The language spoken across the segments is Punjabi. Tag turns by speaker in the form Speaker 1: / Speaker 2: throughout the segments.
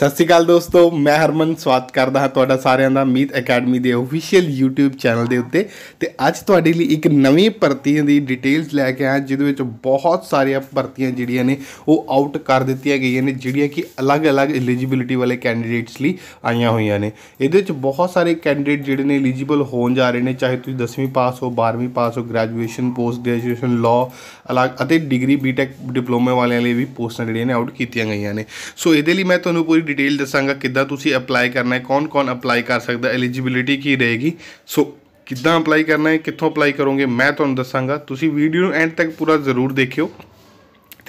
Speaker 1: ਸਤਿ ਸ਼੍ਰੀ ਅਕਾਲ ਦੋਸਤੋ ਮੈਂ ਹਰਮਨ ਸਵਾਗਤ ਕਰਦਾ ਹਾਂ ਤੁਹਾਡਾ ਸਾਰਿਆਂ ਦਾ ਮੀਤ ਅਕੈਡਮੀ ਦੇ ਅਫੀਸ਼ੀਅਲ YouTube ਚੈਨਲ ਦੇ ਉੱਤੇ ਤੇ ਅੱਜ ਤੁਹਾਡੇ ਲਈ ਇੱਕ ਨਵੀਂ ਭਰਤੀ ਦੀ ਡਿਟੇਲਸ ਲੈ ਕੇ ਆਇਆ ਜਿਹਦੇ ਵਿੱਚ ਬਹੁਤ ਸਾਰੀਆਂ ਭਰਤੀਆਂ ਜਿਹੜੀਆਂ ਨੇ ਉਹ ਆਊਟ ਕਰ ਦਿੱਤੀਆਂ ਗਈਆਂ ਨੇ ਜਿਹੜੀਆਂ ਕਿ ਅਲੱਗ-ਅਲੱਗ ਐਲੀਜੀਬਿਲਿਟੀ ਵਾਲੇ ਕੈਂਡੀਡੇਟਸ ਲਈ ਆਈਆਂ ਹੋਈਆਂ ਨੇ ਇਹਦੇ ਵਿੱਚ ਬਹੁਤ ਸਾਰੇ ਕੈਂਡੀਡੇਟ ਜਿਹੜੇ ਨੇ ਐਲੀਜੀਬਲ ਹੋਣ ਜਾ ਰਹੇ ਨੇ ਚਾਹੇ ਤੁਸੀਂ 10ਵੀਂ ਪਾਸ ਹੋ 12ਵੀਂ ਪਾਸ ਹੋ ਗ੍ਰੈਜੂਏਸ਼ਨ ਪੋਸਟ ਗ੍ਰੈਜੂਏਸ਼ਨ ਲਾਅ ਅਲੱਗ ਅਤੇ ਡਿਗਰੀ ਬੀਟੈਕ ਡਿਪਲੋਮਾ ਵਾਲਿਆਂ ਲਈ ਵੀ ਪੋਸਟਾਂ ਜਿਹੜੀਆਂ ਨੇ ਆਊਟ ਕੀਤੀਆਂ ਗਈਆਂ ਨੇ ਸੋ ਇਹਦੇ ਲਈ ਮੈਂ ਤੁਹਾਨੂੰ ਪੂਰੀ ਡਿਟੇਲ ਦੱਸਾਂਗਾ ਕਿੱਦਾਂ ਤੁਸੀਂ ਅਪਲਾਈ ਕਰਨਾ ਹੈ ਕੌਣ-ਕੌਣ ਅਪਲਾਈ ਕਰ ਸਕਦਾ ਐਲੀਜੀਬਿਲਿਟੀ ਕੀ ਰਹੇਗੀ ਸੋ ਕਿੱਦਾਂ ਅਪਲਾਈ ਕਰਨਾ ਹੈ ਕਿੱਥੋਂ ਅਪਲਾਈ ਕਰੋਗੇ ਮੈਂ ਤੁਹਾਨੂੰ ਦੱਸਾਂਗਾ ਤੁਸੀਂ ਵੀਡੀਓ ਨੂੰ ਐਂਡ ਤੱਕ ਪੂਰਾ ਜ਼ਰੂਰ ਦੇਖਿਓ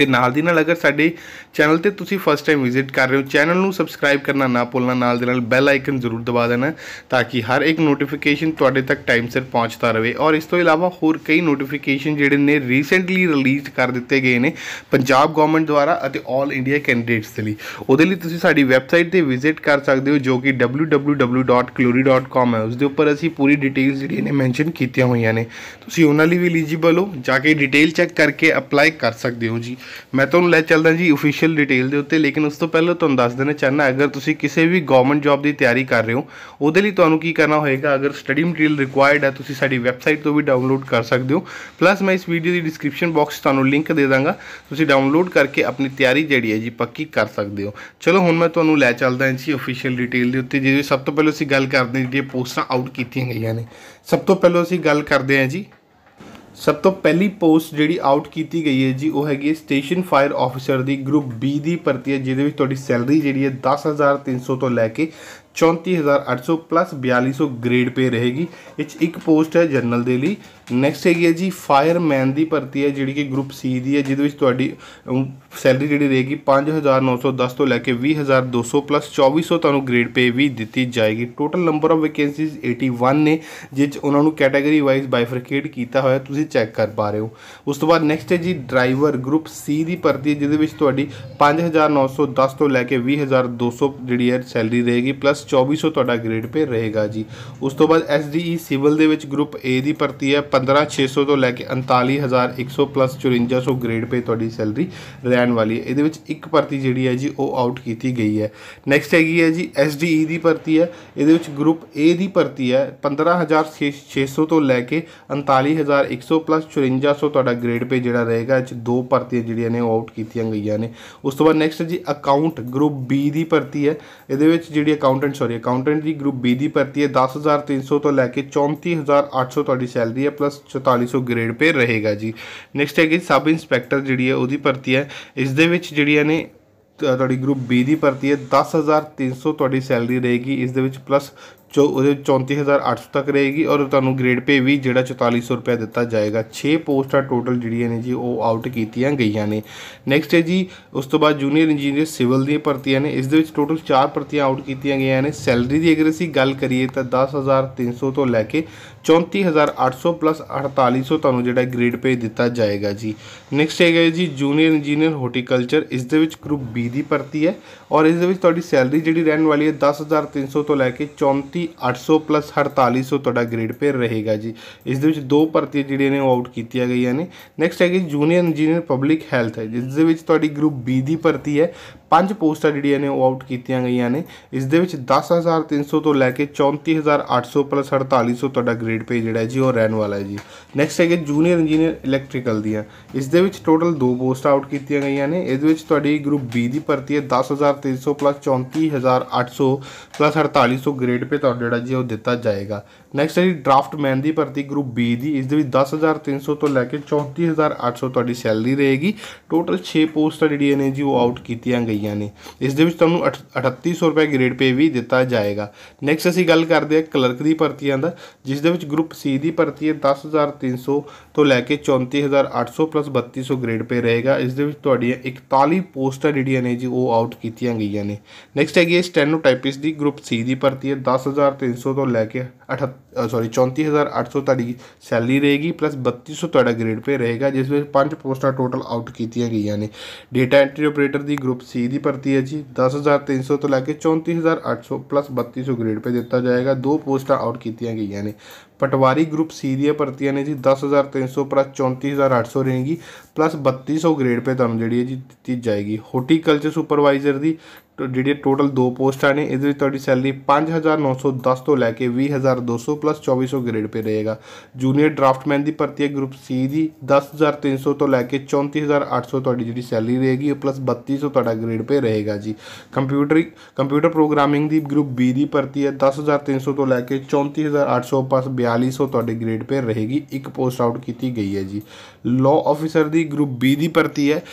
Speaker 1: ਤੇ ਨਾਲ ਦੀ ਨਾਲ ਅਗਰ ਸਾਡੇ ਚੈਨਲ ਤੇ ਤੁਸੀਂ ਫਸਟ ਟਾਈਮ ਵਿਜ਼ਿਟ ਕਰ ਰਹੇ ਹੋ ਚੈਨਲ ਨੂੰ ਸਬਸਕ੍ਰਾਈਬ ਕਰਨਾ ਨਾ ਭੁੱਲਣਾ ਨਾਲ ਦੇ ਨਾਲ ਬੈਲ ਆਈਕਨ ਜ਼ਰੂਰ ਦਬਾ ਦੇਣਾ ਤਾਂ ਕਿ ਹਰ ਇੱਕ ਨੋਟੀਫਿਕੇਸ਼ਨ ਤੁਹਾਡੇ ਤੱਕ ਟਾਈਮ ਸਿਰ ਪਹੁੰਚਦਾ ਰਹੇ ਔਰ ਇਸ ਤੋਂ ਇਲਾਵਾ ਹੋਰ ਕਈ ਨੋਟੀਫਿਕੇਸ਼ਨ ਜਿਹੜੇ ਨੇ ਰੀਸੈਂਟਲੀ ਰਿਲੀਜ਼ ਕਰ ਦਿੱਤੇ ਗਏ ਨੇ ਪੰਜਾਬ ਗਵਰਨਮੈਂਟ ਦੁਆਰਾ ਅਤੇ 올 ਇੰਡੀਆ ਕੈਂਡੀਡੇਟਸ ਦੇ ਲਈ ਉਹਦੇ ਲਈ ਤੁਸੀਂ ਸਾਡੀ ਵੈਬਸਾਈਟ ਤੇ ਵਿਜ਼ਿਟ ਕਰ ਸਕਦੇ ਹੋ ਜੋ ਕਿ www.clory.com ਹੈ ਉਸ ਦੇ ਉੱਪਰ ਅਸੀਂ ਪੂਰੀ ਡਿਟੇਲਸ ਜਿਹੜੀਆਂ ਨੇ ਮੈਂਸ਼ਨ ਕੀਤੀਆਂ ਹੋਈਆਂ ਨੇ ਤੁਸੀਂ ਉਹਨਾਂ ਲਈ ਵੀ ਐਲੀਜੀਬਲ ਹੋ ਜਾ ਕੇ ਡਿਟੇਲ ਚੈੱਕ ਕਰਕੇ ਅਪਲਾਈ ਕਰ ਸਕਦੇ ਹੋ ਜੀ ਮੈਂ ਤੁਹਾਨੂੰ ਲੈ ਚੱਲਦਾ ਜੀ ਅਫੀਸ਼ੀਅਲ ਡਿਟੇਲ ਦੇ ਉੱਤੇ ਲੇਕਿਨ ਉਸ ਤੋਂ ਪਹਿਲਾਂ ਤੁਹਾਨੂੰ ਦੱਸ ਦੇਣਾ ਚਾਹਨਾ ਅਗਰ ਤੁਸੀਂ ਕਿਸੇ ਵੀ ਗਵਰਨਮੈਂਟ ਜੌਬ ਦੀ ਤਿਆਰੀ ਕਰ ਰਹੇ ਹੋ ਉਹਦੇ ਲਈ ਤੁਹਾਨੂੰ ਕੀ ਕਰਨਾ ਹੋਏਗਾ ਅਗਰ ਸਟੱਡੀ ਮਟੀਰੀਅਲ ਰਿਕੁਆਇਰਡ ਹੈ ਤੁਸੀਂ ਸਾਡੀ ਵੈਬਸਾਈਟ ਤੋਂ ਵੀ ਡਾਊਨਲੋਡ ਕਰ ਸਕਦੇ ਹੋ ਪਲੱਸ ਮੈਂ ਇਸ ਵੀਡੀਓ ਦੀ ਡਿਸਕ੍ਰਿਪਸ਼ਨ ਬਾਕਸ ਤੁਹਾਨੂੰ ਲਿੰਕ ਦੇ ਦਾਂਗਾ ਤੁਸੀਂ ਡਾਊਨਲੋਡ ਕਰਕੇ ਆਪਣੀ ਤਿਆਰੀ ਜਿਹੜੀ ਹੈ ਜੀ ਪੱਕੀ ਕਰ ਸਕਦੇ ਹੋ ਚਲੋ ਹੁਣ ਮੈਂ ਤੁਹਾਨੂੰ ਲੈ ਚੱਲਦਾ ਹਾਂ ਜੀ ਅਫੀਸ਼ੀਅਲ ਡਿਟੇਲ ਦੇ ਉੱਤੇ ਜਿਹੜੀ ਸਭ ਤੋਂ ਪਹਿਲਾਂ ਅਸੀਂ ਗੱਲ ਕਰਦੇ ਹਾਂ ਜੀ ਪੋਸਟਾਂ ਆਊਟ ਕੀਤੀਆਂ ਗਈਆਂ ਨੇ ਸਭ ਤੋਂ ਪਹਿਲਾਂ ਅਸੀਂ ਗੱਲ ਕਰਦੇ ਹਾਂ ਜੀ ਸਭ ਤੋਂ ਪਹਿਲੀ ਪੋਸਟ ਜਿਹੜੀ ਆਊਟ ਕੀਤੀ ਗਈ ਹੈ ਜੀ ਉਹ ਹੈਗੀ ਹੈ ਸਟੇਸ਼ਨ ਫਾਇਰ ਆਫੀਸਰ ਦੀ ਗਰੁੱਪ B ਦੀ ਭਰਤੀ ਹੈ ਜਿਹਦੇ ਵਿੱਚ ਤੁਹਾਡੀ ਸੈਲਰੀ ਜਿਹੜੀ ਹੈ 10300 ਤੋਂ ਲੈ ਕੇ 34800 ਪਲੱਸ 4200 ਗ੍ਰੇਡ ਪੇ ਰਹੇਗੀ ਇਹ ਇੱਕ ਪੋਸਟ ਹੈ ਜਨਰਲ ਦੇ ਲਈ ਨੈਕਸਟ ਹੈਗੀ ਹੈ ਜੀ ਫਾਇਰਮੈਨ ਦੀ ਭਰਤੀ ਹੈ ਜਿਹੜੀ ਕਿ ਗਰੁੱਪ C ਦੀ ਹੈ ਜਿਹਦੇ ਵਿੱਚ ਤੁਹਾਡੀ ਸੈਲਰੀ ਜਿਹੜੀ ਰਹੇਗੀ 5910 ਤੋਂ ਲੈ ਕੇ 20200 ਪਲੱਸ 2400 ਤੁਹਾਨੂੰ ਗ੍ਰੇਡ ਪੇ ਵੀ ਦਿੱਤੀ ਜਾਏਗੀ ਟੋਟਲ ਨੰਬਰ ਆਫ ਵੈਕੈਂਸੀਜ਼ 81 ਨੇ ਜਿਸ ਉਹਨਾਂ ਨੂੰ ਕੈਟਾਗਰੀ ਵਾਈਜ਼ ਬਾਈਫਰਕੇਟ ਕੀਤਾ ਹੋਇਆ ਤੁਸੀਂ ਤੁਸੀਂ ਚੈੱਕ ਕਰ ਪਾ ਰਹੇ ਹੋ ਉਸ ਤੋਂ ਬਾਅਦ ਨੈਕਸਟ ਹੈ ਜੀ ਡਰਾਈਵਰ ਗਰੁੱਪ ਸੀ ਦੀ ਭਰਤੀ ਜਿਹਦੇ ਵਿੱਚ ਤੁਹਾਡੀ 5910 ਤੋਂ ਲੈ ਕੇ 20200 ਜਿਹੜੀ ਹੈ ਸੈਲਰੀ ਰਹੇਗੀ ਪਲੱਸ 2400 ਤੁਹਾਡਾ ਗ੍ਰੇਡ ਪੇ ਰਹੇਗਾ ਜੀ ਉਸ ਤੋਂ ਬਾਅਦ ਐਸਡੀਈ ਸਿਵਲ e ਦੇ ਵਿੱਚ ਗਰੁੱਪ ਏ ਦੀ ਭਰਤੀ ਹੈ 15600 ਤੋਂ ਲੈ ਕੇ 39100 ਪਲੱਸ 5400 ਗ੍ਰੇਡ ਪੇ ਤੁਹਾਡੀ ਸੈਲਰੀ ਰਹਿਣ ਵਾਲੀ ਹੈ ਇਹਦੇ ਵਿੱਚ ਇੱਕ ਭਰਤੀ ਜਿਹੜੀ ਹੈ ਜੀ ਉਹ ਆਊਟ ਕੀਤੀ ਗਈ ਹੈ ਨੈਕਸਟ ਹੈਗੀ ਹੈ ਜੀ ਐਸਡੀਈ e ਦੀ ਭਰਤੀ ਹੈ ਇਹਦੇ ਵਿੱਚ ਗਰੁੱਪ ਏ ਦੀ ਭਰਤੀ ਹੈ 15600 ਤੋਂ ਲੈ ਕੇ 3500 ਪਲੱਸ 5400 ਤੁਹਾਡਾ ਗ੍ਰੇਡ ਪੇ ਜਿਹੜਾ ਰਹੇਗਾ ਇਹ ਚ ਦੋ ਭਰਤੀਆਂ ਜਿਹੜੀਆਂ ਨੇ ਆਊਟ ਕੀਤੀਆਂ ਗਈਆਂ ਨੇ ਉਸ ਤੋਂ ਬਾਅਦ ਨੈਕਸਟ ਜੀ ਅਕਾਊਂਟ ਗਰੁੱਪ B ਦੀ ਭਰਤੀ ਹੈ ਇਹਦੇ ਵਿੱਚ ਜਿਹੜੀ ਅਕਾਊਂਟੈਂਟ ਸੌਰੀ ਅਕਾਊਂਟੈਂਟ ਦੀ ਗਰੁੱਪ B ਦੀ ਭਰਤੀ ਹੈ 10300 ਤੋਂ ਲੈ ਕੇ 34800 ਤੁਹਾਡੀ ਸੈਲਰੀ ਹੈ ਪਲੱਸ 4400 ਗ੍ਰੇਡ ਪੇ ਰਹੇਗਾ ਜੀ ਨੈਕਸਟ ਹੈ ਕਿ ਸਬ ਇੰਸਪੈਕਟਰ ਜਿਹੜੀ ਹੈ ਉਹਦੀ ਭਰਤੀ ਹੈ ਇਸ ਦੇ ਵਿੱਚ ਜਿਹੜੀਆਂ ਨੇ ਤੁਹਾਡੀ ਗਰੁੱਪ ਬੀ ਦੀ ਭਰਤੀ ਹੈ 10300 ਤੁਹਾਡੀ ਸੈਲਰੀ ਰਹੇਗੀ ਇਸ ਦੇ ਵਿੱਚ ਪਲੱਸ ਜੋ ਉਹਦੇ 34800 ਤੱਕ ਰਹੇਗੀ ਔਰ ਤੁਹਾਨੂੰ ਗ੍ਰੇਡ ਪੇ ਵੀ ਜਿਹੜਾ 4400 ਰੁਪਏ ਦਿੱਤਾ ਜਾਏਗਾ 6 ਪੋਸਟਾਂ ਟੋਟਲ ਜਿਹੜੀਆਂ ਨੇ ਜੀ ਉਹ ਆਊਟ ਕੀਤੀਆਂ ਗਈਆਂ ਨੇ ਨੈਕਸਟ ਹੈ ਜੀ ਉਸ ਤੋਂ ਬਾਅਦ ਜੂਨੀਅਰ ਇੰਜੀਨੀਅਰ ਸਿਵਲ ਦੀਆਂ ਭਰਤੀਆਂ ਨੇ ਇਸ ਦੇ ਵਿੱਚ ਟੋਟਲ 4 ਭਰਤੀਆਂ ਆਊਟ ਕੀਤੀਆਂ ਗਈਆਂ ਨੇ ਸੈਲਰੀ ਦੀ ਅਗਰ ਅਸੀਂ ਗੱਲ ਕਰੀਏ ਤਾਂ 10300 ਤੋਂ ਲੈ ਕੇ 34800 ਪਲੱਸ 4800 ਤੁਹਾਨੂੰ ਜਿਹੜਾ ਗ੍ਰੇਡ ਪੇ ਦਿੱਤਾ ਜਾਏਗਾ ਜੀ ਨੈਕਸਟ ਹੈਗਾ ਜੀ ਜੂਨੀਅਰ ਇੰਜੀਨੀਅਰ ਹਾਰਟੀਕਲਚਰ ਇਸ ਦੇ ਵਿੱਚ ਗਰੁੱਪ ਬੀ ਦੀ ਭਰਤੀ ਹੈ ਔਰ ਇਸ ਦੇ ਵਿੱਚ ਤੁਹਾਡੀ ਸੈਲਰੀ ਜਿਹੜੀ ਰਹਿਣ ਵਾਲੀ ਹੈ 10300 ਤੋਂ ਲੈ ਕੇ 34800 ਪਲੱਸ 4800 ਤੁਹਾਡਾ ਗ੍ਰੇਡ ਪੇ ਰਹੇਗਾ ਜੀ ਇਸ ਦੇ ਵਿੱਚ ਦੋ ਭਰਤੀਆਂ ਜਿਹੜੀਆਂ ਨੇ ਆਊਟ ਕੀਤੀਆਂ ਗਈਆਂ ਨੇ ਨੈਕਸਟ ਹੈ ਹੈਗੀ ਜੂਨੀਅਰ ਇੰਜੀਨੀਅਰ ਪਬਲਿਕ ਹੈਲਥ ਹੈ ਜਿਸ ਦੇ ਵਿੱਚ ਤੁਹਾਡੀ ਗਰੁੱਪ ਬੀ ਦੀ ਭਰਤੀ ਹੈ ਪੰਜ ਪੋਸਟਾਂ ਜਿਹੜੀਆਂ ਨੇ ਉਹ ਆਊਟ ਕੀਤੀਆਂ ਗਈਆਂ ਨੇ ਇਸ ਦੇ ਵਿੱਚ 10300 ਤੋਂ ਲੈ ਕੇ 34800 ਪਲੱਸ 4800 ਤੁਹਾਡਾ ਗ੍ਰੇਡ ਪੇ ਜਿਹੜਾ ਜੀ ਉਹ ਰਹਿਣ ਵਾਲਾ ਹੈ ਜੀ ਨੈਕਸਟ ਹੈਗੇ ਜੂਨੀਅਰ ਇੰਜੀਨੀਅਰ ਇਲੈਕਟ੍ਰੀਕਲ ਦੀਆਂ ਇਸ ਦੇ ਵਿੱਚ ਟੋਟਲ ਦੋ ਪੋਸਟ ਆਊਟ ਕੀਤੀਆਂ ਗਈਆਂ ਨੇ ਇਹਦੇ ਵਿੱਚ ਤੁਹਾਡੀ ਗਰੁੱਪ B ਦੀ ਭਰਤੀ ਹੈ 10300 ਪਲੱਸ 34800 ਪਲੱਸ 4800 ਗ੍ਰੇਡ ਪੇ ਤੁਹਾਡਾ ਜਿਹੜਾ ਜੀ ਉਹ ਦਿੱਤਾ ਜਾਏਗਾ ਨੈਕਸਟ ਹੈ ਡਰਾਫਟਮੈਨ ਦੀ ਭਰਤੀ ਗਰੁੱਪ B ਦੀ ਇਸ ਦੇ ਵਿੱਚ 10300 ਤੋਂ ਲੈ ਕੇ 34800 ਤੁਹਾਡੀ ਸੈਲਰੀ ਰਹੇਗੀ ਟੋਟਲ 6 ਪੋਸਟਾਂ ਜਿਹੜੀਆਂ ਨੇ ਜੀ ਉਹ ਆਊਟ ਕੀਤੀਆਂ ਗਈਆਂ ਗਈਆਂ ਨੇ ਇਸ ਦੇ ਵਿੱਚ ਤੁਹਾਨੂੰ 3800 ਰੁਪਏ ਗ੍ਰੇਡ ਪੇ ਵੀ ਦਿੱਤਾ ਜਾਏਗਾ ਨੈਕਸਟ ਅਸੀਂ ਗੱਲ ਕਰਦੇ ਹਾਂ ਕਲਰਕ ਦੀ ਭਰਤੀਆਂ ਦਾ ਜਿਸ ਦੇ ਵਿੱਚ ਗਰੁੱਪ ਸੀ ਦੀ ਭਰਤੀ ਹੈ 10300 ਤੋਂ ਲੈ ਕੇ 34800 ਪਲੱਸ 3200 ਗ੍ਰੇਡ ਪੇ ਰਹੇਗਾ ਇਸ ਦੇ ਵਿੱਚ ਤੁਹਾਡੀਆਂ 41 ਪੋਸਟਾਂ ਜਿਹੜੀਆਂ ਨੇ ਜੀ ਉਹ ਆਊਟ ਕੀਤੀਆਂ ਗਈਆਂ ਨੇ ਨੈਕਸਟ ਹੈਗੀ ਹੈ ਸਟੈਨੋਟਾਈਪਿਸ ਦੀ ਗਰੁੱਪ ਸੀ ਦੀ ਭਰਤੀ ਹੈ 10300 ਤੋਂ ਲੈ ਕੇ 8 ਸੌਰੀ 34800 ਤੁਹਾਡੀ ਸੈਲਰੀ ਰਹੇਗੀ ਪਲੱਸ 3200 ਤੁਹਾਡਾ ਗ੍ਰੇਡ ਪੇ ਰਹੇਗਾ ਜਿਸ ਵਿੱਚ ਪੰਜ ਪੋਸਟਾਂ ਟੋਟਲ ਆਊਟ ਕੀਤੀਆਂ ਗਈਆਂ ਨੇ ਡਾਟਾ ਐਂਟਰੀ ਆਪਰੇਟਰ ਦੀ ਗਰੁੱਪ ਸੀ ਦੀ ਭਰਤੀ ਹੈ ਜੀ 10300 ਤੋਂ ਲੈ ਕੇ 34800 ਪਲੱਸ 3200 ਗ੍ਰੇਡ ਪੇ ਦਿੱਤਾ ਜਾਏਗਾ ਦੋ ਪੋਸਟਾਂ ਆਊਟ ਕੀਤੀਆਂ ਗਈਆਂ ਨੇ ਪਟਵਾਰੀ ਗਰੁੱਪ ਸੀ ਦੀਆਂ ਭਰਤੀਆਂ ਨੇ ਜੀ 10300 ਪਲੱਸ 34800 ਰਹੇਗੀ ਪਲੱਸ 3200 ਗ੍ਰੇਡ ਪੇ ਤੁਹਾਨੂੰ ਜਿਹੜੀ ਹੈ ਜੀ ਦਿੱਤੀ ਜਾਏਗੀ ਹਾਰਟੀਕਲਚਰ ਸੁਪਰਵਾਈਜ਼ਰ ਦੀ ਜਿਹੜੀ ਟੋਟਲ ਦੋ ਪੋਸਟਾਂ ਨੇ ਇਹਦੇ ਵਿੱਚ ਤੁਹਾਡੀ ਸੈਲਰੀ 5910 ਤੋਂ ਲੈ ਕੇ 20200 ਪਲੱਸ 2400 ਗ੍ਰੇਡ ਪੇ ਰਹੇਗਾ ਜੂਨੀਅਰ ਡਰਾਫਟਮੈਨ ਦੀ ਭਰਤੀ ਹੈ ਗਰੁੱਪ ਸੀ ਦੀ 10300 ਤੋਂ ਲੈ ਕੇ 34800 ਤੁਹਾਡੀ ਜਿਹੜੀ ਸੈਲਰੀ ਰਹੇਗੀ ਉਹ ਪਲੱਸ 3200 ਤੁਹਾਡਾ ਗ੍ਰੇਡ ਪੇ ਰਹੇਗਾ ਜੀ ਕੰਪਿਊਟਰ ਕੰਪਿਊਟਰ ਪ੍ਰੋਗਰਾਮਿੰਗ ਦੀ ਗਰੁੱਪ ਬੀ ਦੀ ਭਰਤੀ ਹੈ 10300 ਤੋਂ ਲੈ ਕੇ 34800 ਪਲੱਸ 4200 ਤੁਹਾਡੇ ਗ੍ਰੇਡ ਪੇ ਰਹੇਗੀ ਇੱਕ ਪੋਸਟ ਆਊਟ ਕੀਤੀ ਗਈ ਹੈ ਜੀ ਲਾਅ ਆਫੀਸਰ ਦੀ ਗਰੁੱਪ ਬੀ ਦੀ ਭਰਤੀ ਹੈ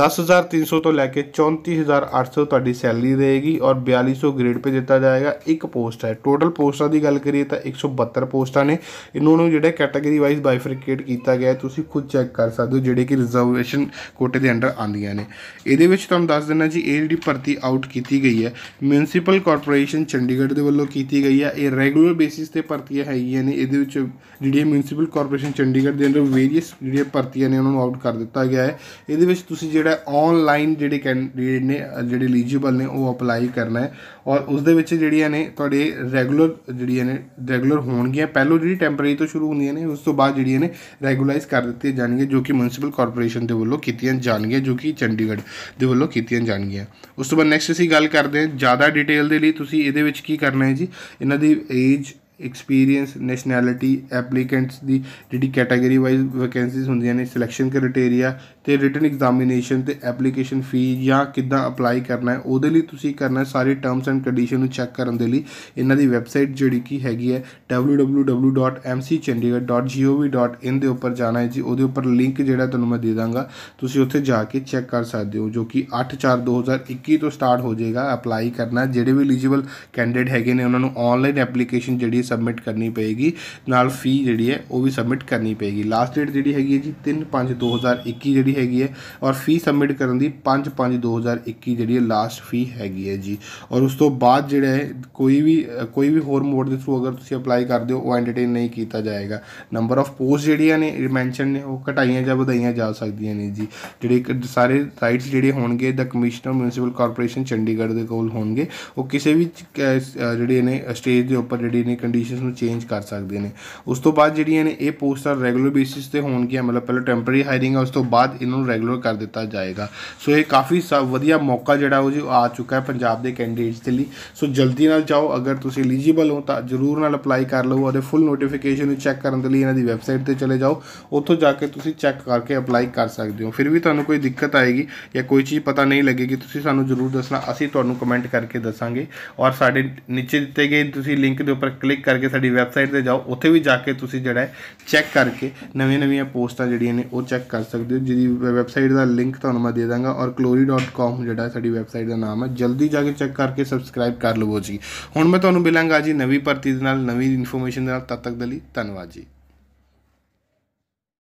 Speaker 1: 10300 ਤੋਂ ਲੈ ਕੇ 34800 ਤੁਹਾਡੀ ਸੈਲਰੀ ਰਹੇਗੀ ਔਰ 4200 ਗ੍ਰੇਡ ਪੇ ਦਿੱਤਾ ਜਾਏਗਾ ਇੱਕ ਪੋਸਟ ਹੈ ਟੋਟਲ ਪੋਸਟਾਂ ਦੀ ਗੱਲ ਕਰੀਏ ਤਾਂ 172 ਪੋਸਟਾਂ ਨੇ ਇਹਨਾਂ ਨੂੰ ਜਿਹੜੇ ਕੈਟਾਗਰੀ ਵਾਈਜ਼ ਬਾਈਫਰਕੇਟ ਕੀਤਾ ਗਿਆ ਤੁਸੀਂ ਖੁਦ ਚੈੱਕ ਕਰ ਸਕਦੇ ਹੋ ਜਿਹੜੇ ਕਿ ਰਿਜ਼ਰਵੇਸ਼ਨ ਕੋਟੇ ਦੇ ਅੰਡਰ ਆਉਂਦੀਆਂ ਨੇ ਇਹਦੇ ਵਿੱਚ ਤੁਹਾਨੂੰ ਦੱਸ ਦਿੰਨਾ ਜੀ ਇਹ ਜਿਹੜੀ ਭਰਤੀ ਆਊਟ ਕੀਤੀ ਗਈ ਹੈ ਮਿਊਨਿਸਪਲ ਕਾਰਪੋਰੇਸ਼ਨ ਚੰਡੀਗੜ੍ਹ ਦੇ ਵੱਲੋਂ ਕੀਤੀ ਗਈ ਹੈ ਇਹ ਰੈਗੂਲਰ ਬੇਸਿਸ ਤੇ ਭਰਤੀਆਂ ਹੈਗੀਆਂ ਨੇ ਇਹਦੇ ਵਿੱਚ ਜਿਹੜੀਆਂ ਮਿਊਨਿਸਪਲ ਕਾਰਪੋਰੇਸ਼ਨ ਚੰਡੀਗੜ੍ਹ ਦੇ ਅੰਦਰ ਵੇਰੀਅਸ ਜਿਹੜੀਆਂ ਭਰਤੀਆਂ ਨੇ ਉਹਨਾਂ ਨੂੰ ਆਊਟ ਕਰ ਦਿੱਤਾ ਗਿਆ ਹੈ ਇਹਦੇ ਵਿੱਚ ਤੁਸੀਂ ਜਿਹੜਾ ਆਨਲਾਈਨ ਜਿਹੜੇ ਕੈਂਡੀਡੇਟ ਨੇ ਜਿਹੜੇ ਐਲੀਜੀਬਲ ਨੇ ਉਹ ਅਪਲਾਈ ਕਰਨਾ ਹੈ ਔਰ ਉਸ ਦੇ ਵਿੱਚ ਜਿਹੜੀਆਂ ਨੇ ਤੁਹਾਡੇ ਰੈਗੂਲਰ ਜਿਹੜੀਆਂ ਨੇ ਰੈਗੂਲਰ ਹੋਣਗੀਆਂ ਪਹਿਲੋ ਜਿਹੜੀ ਟੈਂਪਰੇਰੀ ਤੋਂ ਸ਼ੁਰੂ ਹੁੰਦੀਆਂ ਨੇ ਉਸ ਤੋਂ ਬਾਅਦ ਜਿਹੜੀਆਂ ਨੇ ਰੈਗੂਲਾਈਜ਼ ਕਰ ਦਿੱਤੀਆਂ ਜਾਣਗੀਆਂ ਜੋ ਕਿ ਮਿਊਨਿਸਪਲ ਕਾਰਪੋਰੇਸ਼ਨ ਦੇ ਵੱਲੋਂ ਕੀਤੀਆਂ ਜਾਣਗੀਆਂ ਜੋ ਕਿ ਚੰਡੀਗੜ੍ਹ ਦੇ ਵੱਲੋਂ ਕੀਤੀਆਂ ਜਾਣਗੀਆਂ ਉਸ ਤੋਂ ਬਾਅਦ ਨੈਕਸਟ ਅਸੀਂ ਗੱਲ ਕਰਦੇ ਹਾਂ ਜ਼ਿਆਦਾ ਡਿਟੇਲ ਦੇ ਲਈ ਤੁਸੀਂ ਇਹਦੇ ਵਿੱਚ ਕੀ ਕਰਨਾ ਹੈ ਜੀ ਇਹਨਾਂ ਦੀ ਏਜ ਐਕਸਪੀਰੀਅੰਸ ਨੈਸ਼ਨੈਲਿਟੀ ਐਪਲੀਕੈਂਟਸ ਦੀ ਜਿਹੜੀ ਕੈਟਾਗਰੀ ਵਾਈਜ਼ ਵੈਕੈਂਸੀਜ਼ ਹੁੰਦੀਆਂ ਨੇ ਸਿਲੈਕਸ਼ਨ ਕ੍ਰਾਈਟੇਰੀਆ ਤੇ ਰਿਟਨ ਐਗਜ਼ਾਮੀਨੇਸ਼ਨ ਤੇ ਐਪਲੀਕੇਸ਼ਨ ਫੀ ਜਾਂ ਕਿੱਦਾਂ ਅਪਲਾਈ ਕਰਨਾ ਹੈ ਉਹਦੇ ਲਈ ਤੁਸੀਂ ਕਰਨਾ ਸਾਰੇ ਟਰਮਸ ਐਂਡ ਕੰਡੀਸ਼ਨ ਨੂੰ ਚੈੱਕ ਕਰਨ ਦੇ ਲਈ ਇਹਨਾਂ ਦੀ ਵੈਬਸਾਈਟ ਜਿਹੜੀ ਕਿ ਹੈਗੀ ਹੈ www.mcchandigarh.gov.in ਦੇ ਉੱਪਰ ਜਾਣਾ ਹੈ ਜੀ ਉਹਦੇ ਉੱਪਰ ਲਿੰਕ ਜਿਹੜਾ ਤੁਹਾਨੂੰ ਮੈਂ ਦੇ ਦਾਂਗਾ ਤੁਸੀਂ ਉੱਥੇ ਜਾ ਕੇ ਚੈੱਕ ਕਰ ਸਕਦੇ ਹੋ ਜੋ ਕਿ 8/4/2021 ਤੋਂ ਸਟਾਰਟ ਹੋ ਜਾਏਗਾ ਅਪਲਾਈ ਕਰਨਾ ਜਿਹੜੇ ਵੀ ਐਲੀਜੀਬਲ ਕੈਂਡੀਡੇਟ ਹੈਗੇ ਨੇ ਉਹਨਾਂ ਨੂੰ ਆਨਲਾਈਨ ਐਪਲੀਕੇਸ਼ਨ ਜਿਹੜੀ ਸਬਮਿਟ ਕਰਨੀ ਪਏਗੀ ਨਾਲ ਫੀ ਜਿਹੜੀ ਹੈ ਉਹ ਵੀ ਸਬਮਿਟ ਕਰਨੀ ਪਏਗੀ ਲਾਸਟ ਡੇਟ ਜਿਹੜੀ ਹੈਗੀ ਹੈ ਜੀ 3/5/2021 ਜਿਹੜੀ ਜਿਹੜੀ ਹੈਗੀ ਹੈ ਔਰ ਫੀ ਸਬਮਿਟ ਕਰਨ ਦੀ 5-5 2021 ਜਿਹੜੀ ਹੈ ਲਾਸਟ ਫੀ ਹੈਗੀ ਹੈ ਜੀ ਔਰ ਉਸ ਤੋਂ ਬਾਅਦ ਜਿਹੜਾ ਹੈ ਕੋਈ ਵੀ ਕੋਈ ਵੀ ਹੋਰ ਮੋਡ ਦੇ ਥਰੂ ਅਗਰ ਤੁਸੀਂ ਅਪਲਾਈ ਕਰਦੇ ਹੋ ਉਹ ਐਂਟਰਟੇਨ ਨਹੀਂ ਕੀਤਾ ਜਾਏਗਾ ਨੰਬਰ ਆਫ ਪੋਸਟ ਜਿਹੜੀਆਂ ਨੇ ਮੈਂਸ਼ਨ ਨੇ ਉਹ ਘਟਾਈਆਂ ਜਾਂ ਵਧਾਈਆਂ ਜਾ ਸਕਦੀਆਂ ਨੇ ਜੀ ਜਿਹੜੇ ਸਾਰੇ ਰਾਈਟਸ ਜਿਹੜੇ ਹੋਣਗੇ ਦਾ ਕਮਿਸ਼ਨਰ ਮਿਊਨਿਸਪਲ ਕਾਰਪੋਰੇਸ਼ਨ ਚੰਡੀਗੜ੍ਹ ਦੇ ਕੋਲ ਹੋਣਗੇ ਉਹ ਕਿਸੇ ਵੀ ਜਿਹੜੇ ਨੇ ਸਟੇਜ ਦੇ ਉੱਪਰ ਜਿਹੜੀ ਨੇ ਕੰਡੀਸ਼ਨਸ ਨੂੰ ਚੇਂਜ ਕਰ ਸਕਦੇ ਨੇ ਉਸ ਤੋਂ ਬਾਅਦ ਜਿਹੜੀਆਂ ਨੇ ਇਹ ਪੋਸਟਾਂ ਰੈਗੂਲਰ ਬੇਸਿਸ ਤੇ ਹੋਣਗੀਆਂ ਮਤਲਬ ਪਹਿਲਾਂ ਟੈਂਪਰੇਰੀ ਹਾਇਰਿੰਗ ਆ ਉਸ ਤੋਂ ਬਾਅਦ ਇਹਨਾਂ ਨੂੰ ਰੈਗੂਲਰ ਕਰ ਦਿੱਤਾ ਜਾਏਗਾ ਸੋ ਇਹ ਕਾਫੀ ਵਧੀਆ ਮੌਕਾ ਜਿਹੜਾ ਉਹ ਜੀ ਆ ਚੁੱਕਾ ਹੈ ਪੰਜਾਬ ਦੇ ਕੈਂਡੀਡੇਟਸ ਦੇ ਲਈ ਸੋ ਜਲਦੀ ਨਾਲ ਜਾਓ ਅਗਰ ਤੁਸੀਂ ਐਲੀਜੀਬਲ ਹੋ ਤਾਂ ਜ਼ਰੂਰ ਨਾਲ ਅਪਲਾਈ ਕਰ ਲਓ ਉਹਦੇ ਫੁੱਲ ਨੋਟੀਫਿਕੇਸ਼ਨ ਨੂੰ ਚੈੱਕ ਕਰਨ ਦੇ ਲਈ ਇਹਨਾਂ ਦੀ ਵੈਬਸਾਈਟ ਤੇ ਚਲੇ ਜਾਓ ਉੱਥੋਂ ਜਾ ਕੇ ਤੁਸੀਂ ਚੈੱਕ ਕਰਕੇ ਅਪਲਾਈ ਕਰ ਸਕਦੇ ਹੋ ਫਿਰ ਵੀ ਤੁਹਾਨੂੰ ਕੋਈ ਦਿੱਕਤ ਆਏਗੀ ਜਾਂ ਕੋਈ ਚੀਜ਼ ਪਤਾ ਨਹੀਂ ਲੱਗੇਗੀ ਤੁਸੀਂ ਸਾਨੂੰ ਜ਼ਰੂਰ ਦੱਸਣਾ ਅਸੀਂ ਤੁਹਾਨੂੰ ਕਮੈਂਟ ਕਰਕੇ ਦੱਸਾਂਗੇ ਔਰ ਸਾਡੇ ਨੀਚੇ ਦਿੱਤੇ ਗਏ ਤੁਸੀਂ ਲਿੰਕ ਦੇ ਉੱਪਰ ਕਲਿੱਕ ਕਰਕੇ ਸਾਡੀ ਵੈਬਸਾਈਟ ਤੇ ਜਾਓ ਉੱਥੇ ਵੀ ਜਾ ਕੇ ਤੁਸੀਂ ਜਿਹੜਾ ਚੈੱਕ ਕਰਕੇ ਨਵੀਆਂ-ਨਵੀਆਂ ਪੋਸਟਾਂ ਜਿਹੜੀਆਂ ਨੇ ਉਹ ਚੈੱਕ ਕਰ ਸਕਦੇ ਹੋ ਜਿਹਦੀ ਵੈਬਸਾਈਟ ਦਾ ਲਿੰਕ ਤੁਹਾਨੂੰ ਮੈਂ ਦੇ ਦਾਂਗਾ ਔਰ chlori.com ਜਿਹੜਾ ਸਾਡੀ ਵੈਬਸਾਈਟ ਦਾ ਨਾਮ ਹੈ ਜਲਦੀ ਜਾ ਕੇ ਚੈੱਕ ਕਰਕੇ ਸਬਸਕ੍ਰਾਈਬ ਕਰ ਲਵੋ ਜੀ ਹੁਣ ਮੈਂ ਤੁਹਾਨੂੰ ਮਿਲਾਂਗਾ ਜੀ ਨਵੀਂ ਭਰਤੀ ਦੇ ਨਾਲ ਨਵੀਂ ਇਨਫੋਰਮੇਸ਼ਨ ਦੇ ਨਾਲ ਤਦ ਤੱਕ ਦੇ ਲਈ ਧੰਨਵਾਦ ਜੀ